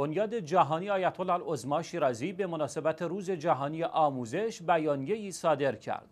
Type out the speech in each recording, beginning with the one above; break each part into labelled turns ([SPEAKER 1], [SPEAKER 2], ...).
[SPEAKER 1] بنیاد جهانی آیت الله العظما شیرازی به مناسبت روز جهانی آموزش بیانیه ای صادر کرد.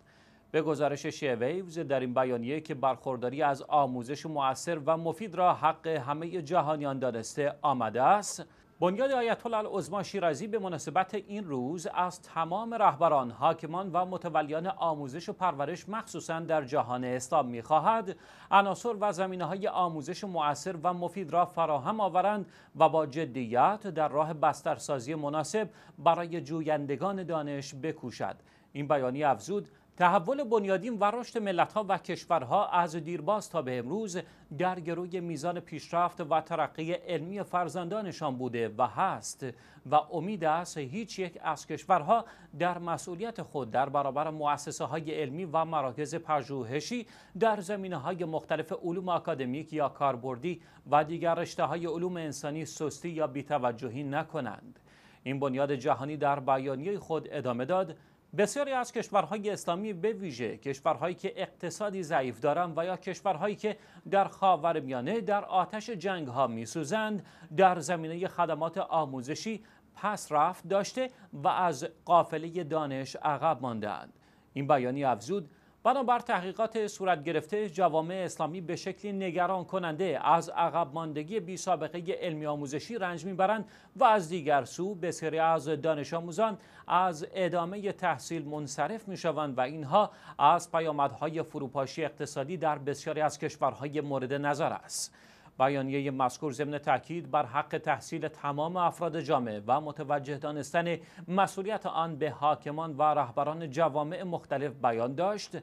[SPEAKER 1] به گزارش شیویوز در این بیانیه که برخورداری از آموزش موثر و مفید را حق همه جهانیان دانسته آمده است، بنیاد آیت الله عظما شیرازی به مناسبت این روز از تمام رهبران، حاکمان و متولیان آموزش و پرورش مخصوصا در جهان اسلام میخواهد عناصر و زمینه های آموزش مؤثر و مفید را فراهم آورند و با جدیت در راه بسترسازی مناسب برای جویندگان دانش بکوشد. این بیانیه افزود تحول بنیادین و رشد ها و کشورها از دیرباز تا به امروز در گروی میزان پیشرفت و ترقی علمی فرزندانشان بوده و هست و امید است هیچ یک از کشورها در مسئولیت خود در برابر مؤسسه های علمی و مراکز پژوهشی در زمینه های مختلف علوم آکادمیک یا کاربردی و دیگر رشته های علوم انسانی سستی یا بیتوجهی نکنند این بنیاد جهانی در بیانیه خود ادامه داد بسیاری از کشورهای اسلامی به ویژه کشورهایی که اقتصادی ضعیف دارند و یا کشورهایی که در خاور میانه در آتش جنگ ها می سوزند در زمینه خدمات آموزشی پس رفت داشته و از قافله دانش عقب ماندند این بیانیه افزود بنابر تحقیقات صورت گرفته جوامع اسلامی به شکلی نگران کننده از عقب ماندگی بی سابقه علمی آموزشی رنج میبرند و از دیگر سو بسیاری از دانش آموزان از ادامه تحصیل منصرف شوند و اینها از پیامدهای فروپاشی اقتصادی در بسیاری از کشورهای مورد نظر است. بیانیه مذکور ضمن تاکید بر حق تحصیل تمام افراد جامعه و متوجه دانستن مسئولیت آن به حاکمان و رهبران جوامع مختلف بیان داشت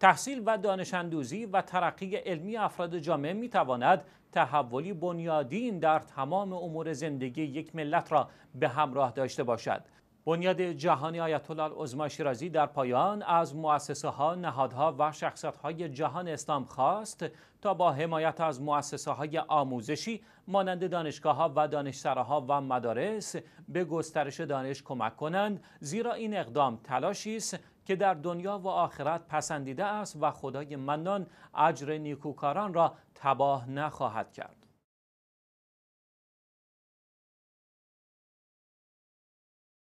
[SPEAKER 1] تحصیل و دانشندوزی و ترقی علمی افراد جامعه می تواند تحولی بنیادین در تمام امور زندگی یک ملت را به همراه داشته باشد بنیاد جهانی آیت الله عظما شیرازی در پایان از مؤسسه ها، نهادها و شخصت های جهان اسلام خواست تا با حمایت از مؤسسه های آموزشی مانند دانشگاه ها و دانشسراها و مدارس به گسترش دانش کمک کنند زیرا این اقدام تلاشی است که در دنیا و آخرت پسندیده است و خدای منان اجر نیکوکاران را تباه نخواهد کرد